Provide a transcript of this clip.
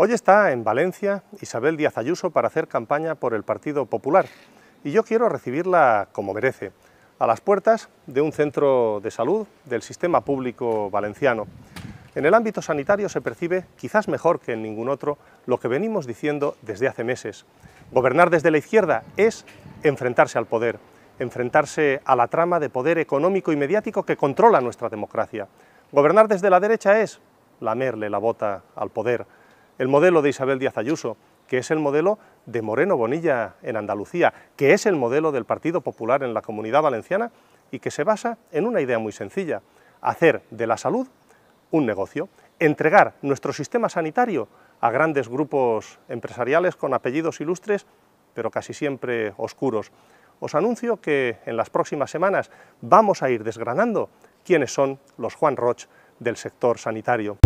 Hoy está en Valencia Isabel Díaz Ayuso para hacer campaña por el Partido Popular y yo quiero recibirla como merece, a las puertas de un centro de salud del sistema público valenciano. En el ámbito sanitario se percibe, quizás mejor que en ningún otro, lo que venimos diciendo desde hace meses. Gobernar desde la izquierda es enfrentarse al poder, enfrentarse a la trama de poder económico y mediático que controla nuestra democracia. Gobernar desde la derecha es lamerle la bota al poder, el modelo de Isabel Díaz Ayuso, que es el modelo de Moreno Bonilla en Andalucía, que es el modelo del Partido Popular en la Comunidad Valenciana y que se basa en una idea muy sencilla, hacer de la salud un negocio, entregar nuestro sistema sanitario a grandes grupos empresariales con apellidos ilustres, pero casi siempre oscuros. Os anuncio que en las próximas semanas vamos a ir desgranando quiénes son los Juan Roch del sector sanitario.